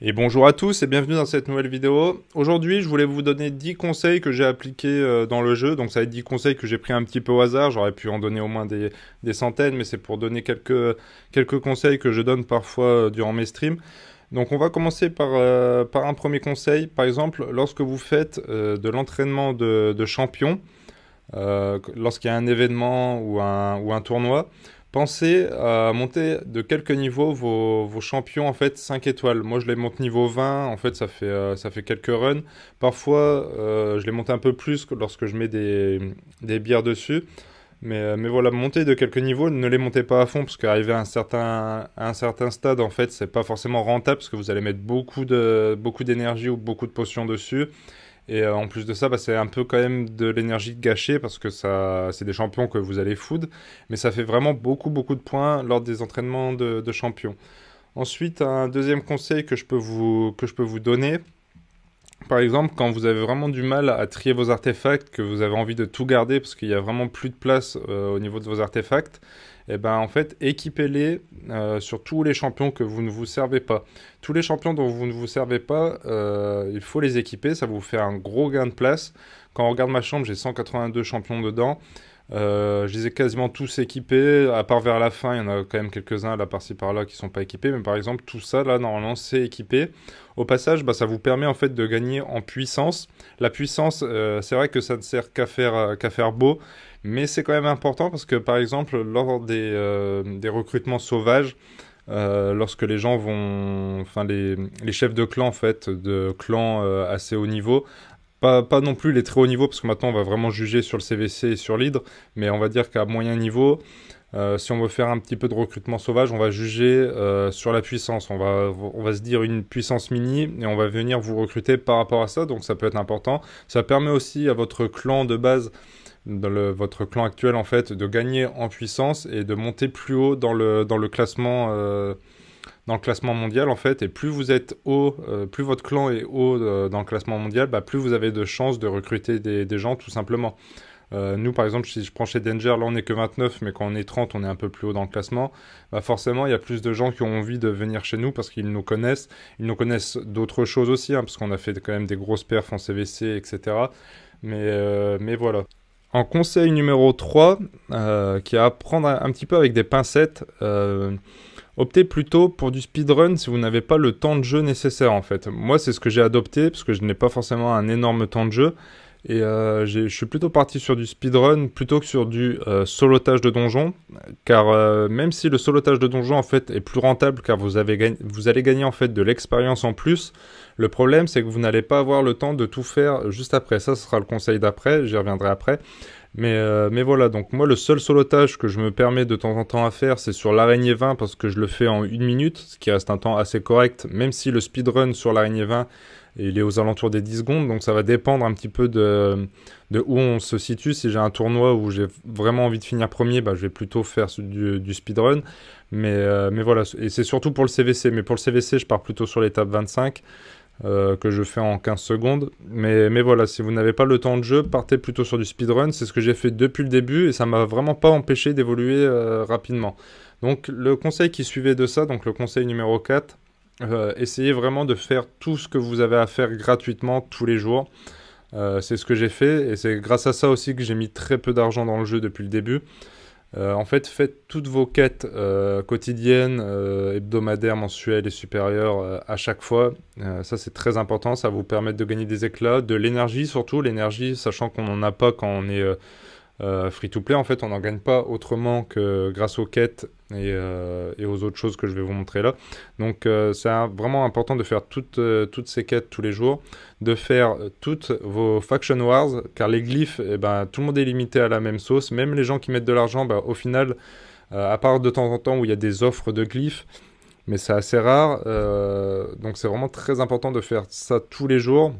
Et bonjour à tous et bienvenue dans cette nouvelle vidéo. Aujourd'hui, je voulais vous donner 10 conseils que j'ai appliqués euh, dans le jeu. Donc ça va être 10 conseils que j'ai pris un petit peu au hasard. J'aurais pu en donner au moins des, centaines, mais c'est pour donner quelques, quelques conseils que je donne parfois euh, durant mes streams. Donc on va commencer euh, par, un premier conseil. Par exemple, lorsque vous faites de l'entraînement de, champion, lorsqu'il y a un événement ou un, ou un tournoi, Pensez à monter de quelques niveaux vos, champions en fait 5 étoiles. Moi je les monte niveau 20, en fait ça fait, euh, ça fait quelques runs. Parfois euh, je les monte un peu plus lorsque je mets des, bières dessus. Mais, euh, mais, voilà, monter de quelques niveaux, ne les montez pas à fond parce qu'arriver à un certain, un certain stade, en fait, c'est pas forcément rentable parce que vous allez mettre beaucoup d'énergie beaucoup ou beaucoup de potions dessus. Et euh, en plus de ça, bah, c'est un peu quand même de l'énergie gâchée parce que ça, c'est des champions que vous allez food, mais ça fait vraiment beaucoup, beaucoup de points lors des entraînements de, de champions. Ensuite, un deuxième conseil que je peux vous, que je peux vous donner, par exemple, quand vous avez vraiment du mal à trier vos artefacts, que vous avez envie de tout garder parce qu'il n'y a vraiment plus de place euh, au niveau de vos artefacts, et eh ben, en fait, équipez-les euh, sur tous les champions que vous ne vous servez pas. Tous les champions dont vous ne vous servez pas, euh, il faut les équiper, ça vous fait un gros gain de place. Quand on regarde ma chambre, j'ai 182 champions dedans. Euh, je les ai quasiment tous équipés, à part vers la fin, il y en a quand même quelques-uns là par-ci par-là qui sont pas équipés, mais par exemple tout ça là normalement c'est équipé. Au passage, bah, ça vous permet en fait de gagner en puissance. La puissance, euh, c'est vrai que ça ne sert qu'à faire, euh, faire beau, mais c'est quand même important parce que par exemple lors des, recrutements sauvages, lorsque les gens vont, enfin les, les, chefs de clan en fait, de clans assez haut niveau, pas, non plus les très hauts niveaux, parce que maintenant on va vraiment juger sur le CVC et sur l'hydre, mais on va dire qu'à moyen niveau, euh, si on veut faire un petit peu de recrutement sauvage, on va juger euh, sur la puissance. On va, on va se dire une puissance mini et on va venir vous recruter par rapport à ça, donc ça peut être important. Ça permet aussi à votre clan de base dans votre clan actuel en fait de gagner en puissance et de monter plus haut dans le, dans le classement euh, dans le classement mondial en fait. Et plus vous êtes haut, euh, plus votre clan est haut euh, dans le classement mondial, bah, plus vous avez de chances de recruter des, gens tout simplement. Euh, nous, par exemple, si je prends chez Danger, là, on n'est que 29, mais quand on est 30, on est un peu plus haut dans le classement. Bah forcément, il y a plus de gens qui ont envie de venir chez nous parce qu'ils nous connaissent. Ils nous connaissent d'autres choses aussi, hein, parce qu'on a fait quand même des grosses perfs en CVC, etc. Mais, mais voilà. En conseil numéro 3, qui est à prendre un, un, petit peu avec des pincettes, optez plutôt pour du speedrun si vous n'avez pas le temps de jeu nécessaire en fait. Moi c'est ce que j'ai adopté parce que je n'ai pas forcément un énorme temps de jeu et euh, je suis plutôt parti sur du speedrun plutôt que sur du euh, solotage de donjon car euh, même si le solotage de donjon en fait est plus rentable car vous, avez vous allez gagner en fait de l'expérience en plus, le problème c'est que vous n'allez pas avoir le temps de tout faire juste après. Ça ce sera le conseil d'après, j'y reviendrai après. Euh, mais, voilà, donc moi le seul solotage que je me permets de temps en temps à faire, c'est sur l'araignée 20 parce que je le fais en une minute, ce qui reste un temps assez correct, même si le speedrun sur l'araignée 20, il est aux alentours des 10 secondes, donc ça va dépendre un petit peu de, de où on se situe. Si j'ai un tournoi où j'ai vraiment envie de finir premier, bah, je vais plutôt faire du, speedrun. Mais, euh, mais voilà, et c'est surtout pour le CVC, mais pour le CVC, je pars plutôt sur l'étape 25. Euh, que je fais en 15 secondes. Mais, mais voilà, si vous n'avez pas le temps de jeu, partez plutôt sur du speedrun. C'est ce que j'ai fait depuis le début et ça m'a vraiment pas empêché d'évoluer euh, rapidement. Donc le conseil qui suivait de ça, donc le conseil numéro 4, euh, essayez vraiment de faire tout ce que vous avez à faire gratuitement tous les jours. c'est ce que j'ai fait et c'est grâce à ça aussi que j'ai mis très peu d'argent dans le jeu depuis le début. Euh, en fait, faites toutes vos quêtes euh, quotidiennes, euh, hebdomadaires, mensuelles et supérieures à chaque fois. ça, c'est très important. Ça vous permettre de gagner des éclats, de l'énergie surtout. L'énergie, sachant qu'on n'en a pas quand on est euh, free to play, en fait, on n'en gagne pas autrement que grâce aux quêtes et, euh, aux autres choses que je vais vous montrer là. Donc, euh, c'est vraiment important de faire toutes, toutes, ces quêtes tous les jours, de faire toutes vos faction wars, car les glyphes, et eh ben, tout le monde est limité à la même sauce. Même les gens qui mettent de l'argent, bah, au final, à part de temps en temps où il y a des offres de glyphes, mais c'est assez rare. donc, c'est vraiment très important de faire ça tous les jours.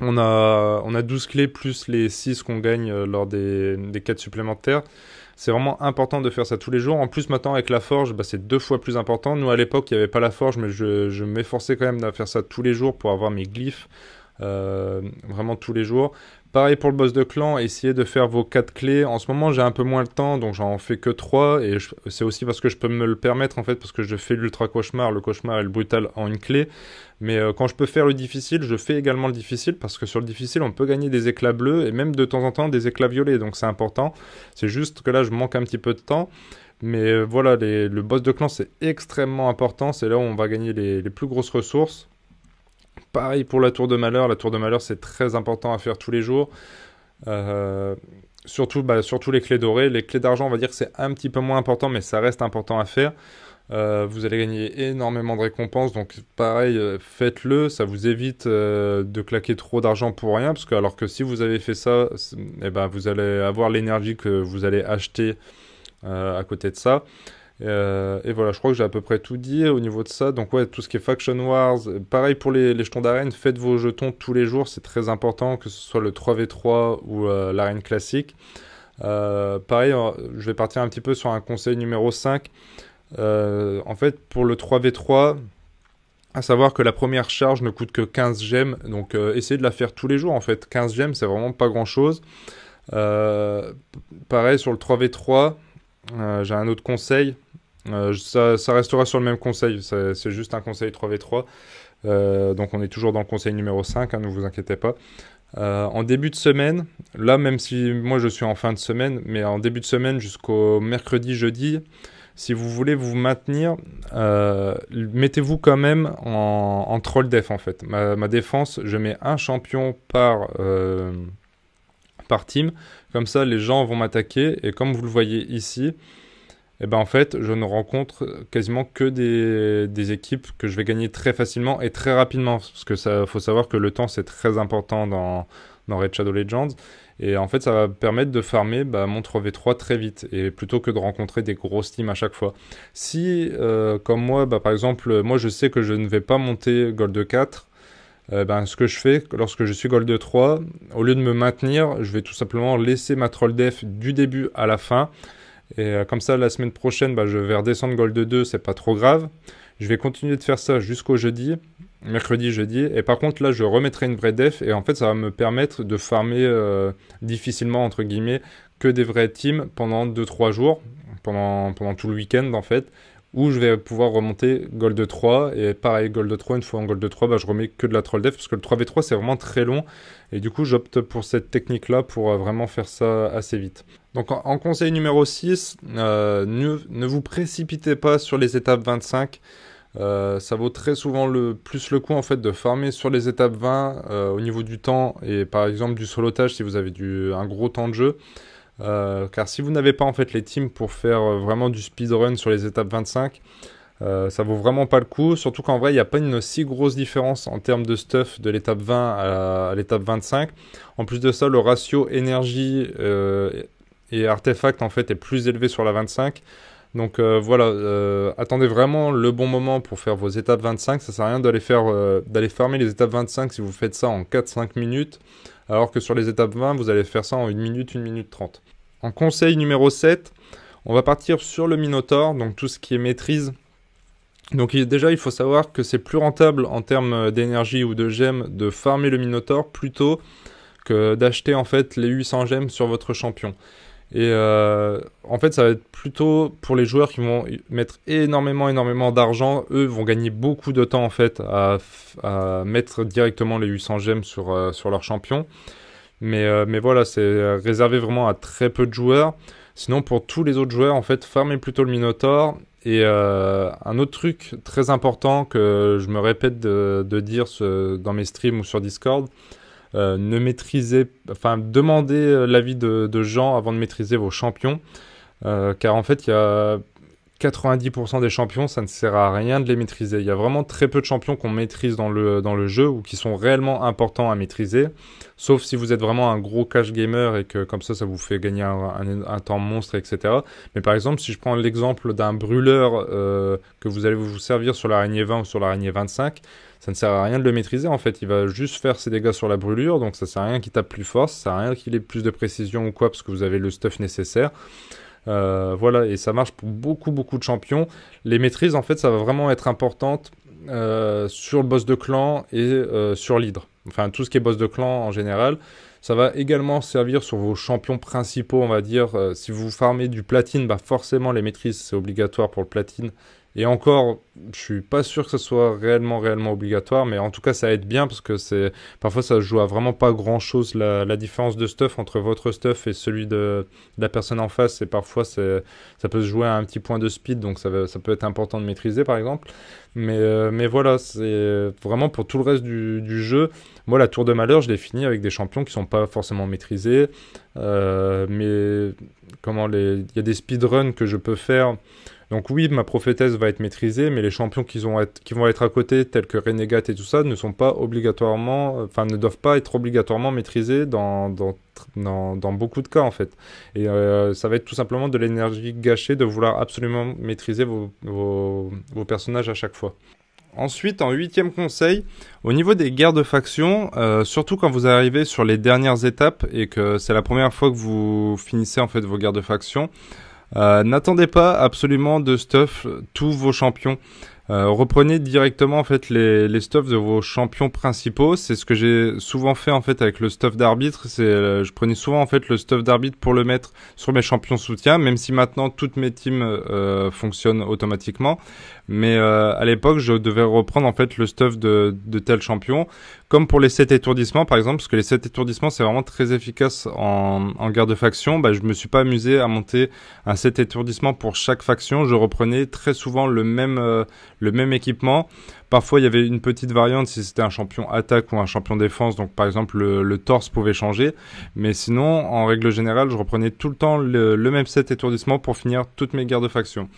On a, on 12 clés plus les 6 qu'on gagne euh, lors des, quêtes supplémentaires. C'est vraiment important de faire ça tous les jours. En plus, maintenant, avec la forge, bah, c'est deux fois plus important. Nous, à l'époque, il n'y avait pas la forge, mais je, m'efforçais quand même de faire ça tous les jours pour avoir mes glyphes. Euh, vraiment tous les jours. Pareil pour le boss de clan, essayez de faire vos 4 clés. En ce moment, j'ai un peu moins le temps, donc j'en fais que 3. Et c'est aussi parce que je peux me le permettre, en fait, parce que je fais l'ultra cauchemar, le cauchemar et le brutal en une clé. Mais euh, quand je peux faire le difficile, je fais également le difficile, parce que sur le difficile, on peut gagner des éclats bleus et même de temps en temps des éclats violets. Donc c'est important. C'est juste que là, je manque un petit peu de temps. Mais euh, voilà, le boss de clan, c'est extrêmement important. C'est là où on va gagner les plus grosses ressources. Pareil pour la tour de malheur. La tour de malheur, c'est très important à faire tous les jours. Euh, surtout, bah, surtout les clés dorées. Les clés d'argent, on va dire que c'est un petit peu moins important, mais ça reste important à faire. Euh, vous allez gagner énormément de récompenses, donc pareil, euh, faites-le. Ça vous évite de claquer trop d'argent pour rien, parce que alors que si vous avez fait ça, eh ben, vous allez avoir l'énergie que vous allez acheter à côté de ça. Euh, et voilà, je crois que j'ai à peu près tout dit au niveau de ça. Donc ouais, tout ce qui est Faction Wars, pareil pour les, jetons d'arène, faites vos jetons tous les jours, c'est très important, que ce soit le 3v3 ou euh, l'arène classique. Euh, pareil, je vais partir un petit peu sur un conseil numéro 5. en fait, pour le 3v3, à savoir que la première charge ne coûte que 15 gemmes, donc essayez de la faire tous les jours en fait. 15 gemmes, c'est vraiment pas grand-chose. pareil sur le 3v3, j'ai un autre conseil euh, ça, restera sur le même conseil, c'est juste un conseil 3v3. Euh, donc on est toujours dans le conseil numéro 5, hein, ne vous inquiétez pas. Euh, en début de semaine, là même si moi je suis en fin de semaine, mais en début de semaine jusqu'au mercredi, jeudi, si vous voulez vous maintenir, mettez-vous quand même en, troll def en fait. Ma, ma, défense, je mets un champion par par team. Comme ça, les gens vont m'attaquer. Et comme vous le voyez ici, et eh ben en fait, je ne rencontre quasiment que des, des, équipes que je vais gagner très facilement et très rapidement. Parce que ça faut savoir que le temps, c'est très important dans, Red Shadow Legends. Et en fait, ça va permettre de farmer bah, mon 3v3 très vite, et plutôt que de rencontrer des grosses teams à chaque fois. Si, euh, comme moi, bah, par exemple, moi je sais que je ne vais pas monter Gold 4, euh, ben, ce que je fais lorsque je suis Gold 3, au lieu de me maintenir, je vais tout simplement laisser ma troll def du début à la fin. Et euh, comme ça, la semaine prochaine, bah, je vais redescendre Gold 2, c'est pas trop grave. Je vais continuer de faire ça jusqu'au jeudi, mercredi, jeudi. Et par contre, là, je remettrai une vraie def. Et en fait, ça va me permettre de farmer euh, difficilement, entre guillemets, que des vrais teams pendant 2-3 jours, pendant, pendant tout le week-end, en fait où je vais pouvoir remonter gold 3 et pareil gold 3 une fois en gold 3 bah, je remets que de la troll def parce que le 3v3 c'est vraiment très long et du coup j'opte pour cette technique là pour euh, vraiment faire ça assez vite. Donc en, conseil numéro 6, euh, ne, vous précipitez pas sur les étapes 25. Euh, ça vaut très souvent le plus le coup en fait de farmer sur les étapes 20 au niveau du temps et par exemple du solotage si vous avez un gros temps de jeu. Euh, car si vous n'avez pas en fait les teams pour faire euh, vraiment du speedrun sur les étapes 25, euh, ça vaut vraiment pas le coup, surtout qu'en vrai, il n'y a pas une si grosse différence en termes de stuff de l'étape 20 à l'étape 25. En plus de ça, le ratio énergie euh, et artefact en fait est plus élevé sur la 25. Donc euh, voilà, euh, attendez vraiment le bon moment pour faire vos étapes 25. Ça sert à rien d'aller faire euh, d'aller farmer les étapes 25 si vous faites ça en 4-5 minutes, alors que sur les étapes 20, vous allez faire ça en 1 minute, 1 minute 30. En conseil numéro 7, on va partir sur le Minotaur, donc tout ce qui est maîtrise. Donc déjà, il faut savoir que c'est plus rentable en termes d'énergie ou de gemmes de farmer le Minotaur plutôt que d'acheter en fait les 800 gemmes sur votre champion. Et euh, en fait, ça va être plutôt pour les joueurs qui vont mettre énormément, énormément d'argent. Eux vont gagner beaucoup de temps en fait à, mettre directement les 800 gemmes sur, euh, sur leur champion. Mais, euh, mais voilà, c'est réservé vraiment à très peu de joueurs. Sinon, pour tous les autres joueurs, en fait, farmez plutôt le Minotaur. Et un autre truc très important que je me répète de, dire dans mes streams ou sur Discord, euh, ne maîtrisez, enfin, demandez euh, l'avis de, de, gens avant de maîtriser vos champions. Euh, car en fait, il y a 90% des champions, ça ne sert à rien de les maîtriser. Il y a vraiment très peu de champions qu'on maîtrise dans le, dans le jeu ou qui sont réellement importants à maîtriser. Sauf si vous êtes vraiment un gros cash gamer et que comme ça, ça vous fait gagner un, temps monstre, etc. Mais par exemple, si je prends l'exemple d'un brûleur euh, que vous allez vous servir sur l'araignée 20 ou sur l'araignée 25, ça ne sert à rien de le maîtriser en fait. Il va juste faire ses dégâts sur la brûlure, donc ça sert à rien qu'il tape plus fort, ça sert à rien qu'il ait plus de précision ou quoi, parce que vous avez le stuff nécessaire. Euh, voilà, et ça marche pour beaucoup, beaucoup de champions. Les maîtrises, en fait, ça va vraiment être importante euh, sur le boss de clan et euh, sur l'hydre. Enfin, tout ce qui est boss de clan en général. Ça va également servir sur vos champions principaux, on va dire. si vous farmez du platine, bah forcément les maîtrises, c'est obligatoire pour le platine et encore, je suis pas sûr que ce soit réellement, réellement obligatoire, mais en tout cas, ça aide bien parce que c'est parfois ça joue à vraiment pas grand chose la, différence de stuff entre votre stuff et celui de, la personne en face. Et parfois, c'est ça peut se jouer à un petit point de speed, donc ça, peut être important de maîtriser par exemple. Mais, euh, mais voilà, c'est vraiment pour tout le reste du, du jeu. Moi, la tour de malheur, je l'ai fini avec des champions qui sont pas forcément maîtrisés. Euh, mais comment les... il y a des speedruns que je peux faire. Donc oui, ma prophétesse va être maîtrisée, mais les champions qui, ont qui vont être à côté, tels que Renegade et tout ça, ne sont pas obligatoirement, enfin ne doivent pas être obligatoirement maîtrisés dans, dans, beaucoup de cas en fait. Et euh, ça va être tout simplement de l'énergie gâchée de vouloir absolument maîtriser vos personnages à chaque fois. Ensuite, en huitième conseil, au niveau des guerres de factions, euh, surtout quand vous arrivez sur les dernières étapes et que c'est la première fois que vous finissez en fait vos guerres de factions, euh, n'attendez pas absolument de stuff euh, tous vos champions. reprenez directement en fait les, stuffs de vos champions principaux. C'est ce que j'ai souvent fait en fait avec le stuff d'arbitre. C'est je prenais souvent en fait le stuff d'arbitre pour le mettre sur mes champions soutien, même si maintenant toutes mes teams fonctionnent automatiquement. Mais euh, à l'époque, je devais reprendre en fait le stuff de, de tel champion, comme pour les 7 étourdissements par exemple, parce que les 7 étourdissements c'est vraiment très efficace en, en guerre de faction. Bah, je me suis pas amusé à monter un 7 étourdissements pour chaque faction. Je reprenais très souvent le même euh, le même équipement. Parfois, il y avait une petite variante si c'était un champion attaque ou un champion défense. Donc, par exemple, le, torse pouvait changer. Mais sinon, en règle générale, je reprenais tout le temps le, même 7 étourdissement pour finir toutes mes guerres de faction.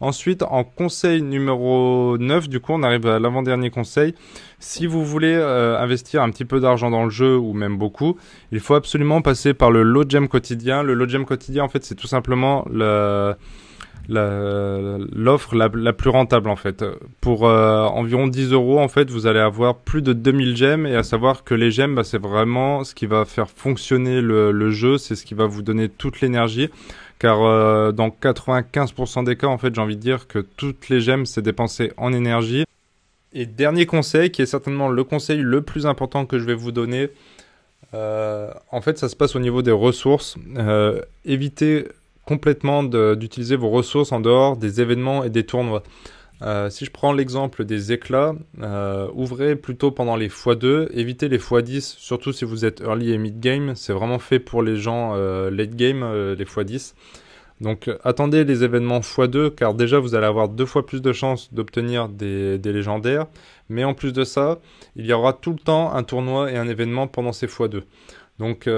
Ensuite, en conseil numéro 9, du coup, on arrive à l'avant-dernier conseil. Si vous voulez euh, investir un petit peu d'argent dans le jeu ou même beaucoup, il faut absolument passer par le lot gem quotidien. Le lot gem quotidien, en fait, c'est tout simplement l'offre la, plus rentable en fait. Pour euh, environ 10 euros en fait, vous allez avoir plus de 2000 gemmes et à savoir que les gemmes, bah, c'est vraiment ce qui va faire fonctionner le jeu, c'est ce qui va vous donner toute l'énergie. Car euh, dans 95% des cas, en fait, j'ai envie de dire que toutes les gemmes, c'est dépensé en énergie. Et dernier conseil, qui est certainement le conseil le plus important que je vais vous donner, euh, en fait, ça se passe au niveau des ressources. Euh, évitez complètement d'utiliser vos ressources en dehors des événements et des tournois. Euh, si je prends l'exemple des éclats, euh, ouvrez plutôt pendant les x2, évitez les x10, surtout si vous êtes early et mid game, c'est vraiment fait pour les gens euh, late game, les x10. Donc attendez les événements x2 car déjà vous allez avoir deux fois plus de chances d'obtenir des, des, légendaires, mais en plus de ça, il y aura tout le temps un tournoi et un événement pendant ces x2. Donc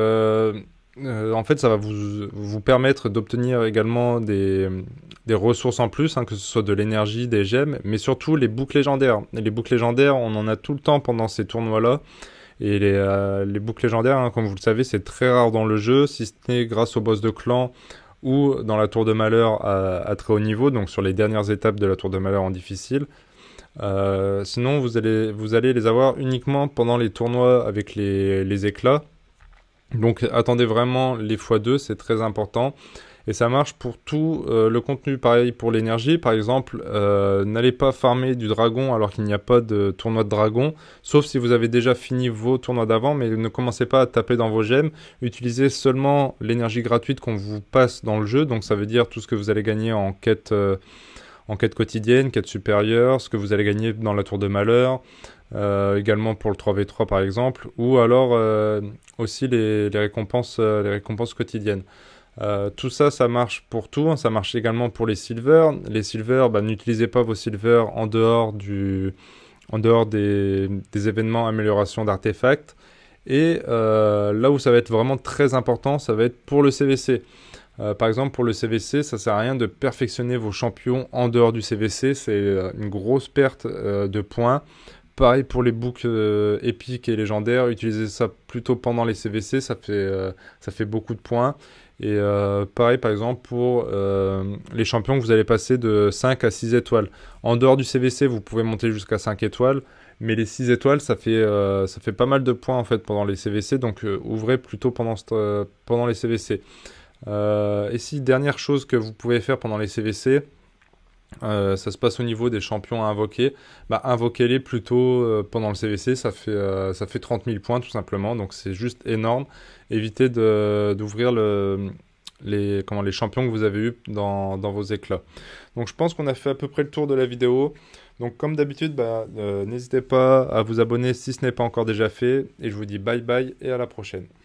euh, en fait, ça va vous, permettre d'obtenir également des, ressources en plus, hein, que ce soit de l'énergie, des gemmes, mais surtout les boucles légendaires. Et les boucles légendaires, on en a tout le temps pendant ces tournois-là. Et les, euh, boucles légendaires, hein, comme vous le savez, c'est très rare dans le jeu, si ce n'est grâce au boss de clan ou dans la tour de malheur à, très haut niveau, donc sur les dernières étapes de la tour de malheur en difficile. Euh, sinon, vous allez, vous allez les avoir uniquement pendant les tournois avec les éclats. Donc attendez vraiment les x2, c'est très important. Et ça marche pour tout euh, le contenu, pareil pour l'énergie. Par exemple, euh, n'allez pas farmer du dragon alors qu'il n'y a pas de tournoi de dragon, sauf si vous avez déjà fini vos tournois d'avant, mais ne commencez pas à taper dans vos gemmes. Utilisez seulement l'énergie gratuite qu'on vous passe dans le jeu, donc ça veut dire tout ce que vous allez gagner en quête. Euh, en quête quotidienne, quête supérieure, ce que vous allez gagner dans la tour de malheur, euh, également pour le 3v3 par exemple, ou alors euh, aussi les, récompenses, euh, les récompenses quotidiennes. tout ça, ça marche pour tout. Hein. ça marche également pour les silvers Les silvers, bah, n'utilisez pas vos silvers en dehors, du, en dehors des, événements amélioration d'artefacts. Et là où ça va être vraiment très important, ça va être pour le CVC. par exemple, pour le CVC, ça sert à rien de perfectionner vos champions en dehors du CVC. C'est une grosse perte de points. Pareil pour les books euh, épiques et légendaires, utilisez ça plutôt pendant les CVC, ça fait, euh, ça fait beaucoup de points. Et euh, pareil par exemple pour les champions que vous allez passer de 5 à 6 étoiles. En dehors du CVC, vous pouvez monter jusqu'à 5 étoiles, mais les 6 étoiles, ça fait, ça fait pas mal de points en fait pendant les CVC, donc ouvrez plutôt pendant, pendant les CVC. et si dernière chose que vous pouvez faire pendant les CVC, euh, ça se passe au niveau des champions à invoquer. Bah, invoquez-les plutôt euh, pendant le CVC, ça fait, 30 euh, 000 points tout simplement, donc c'est juste énorme. Évitez d'ouvrir les, champions que vous avez eu dans, vos éclats. Donc je pense qu'on a fait à peu près le tour de la vidéo. Donc comme d'habitude, bah, n'hésitez pas à vous abonner si ce n'est pas encore déjà fait. Et je vous dis bye bye et à la prochaine.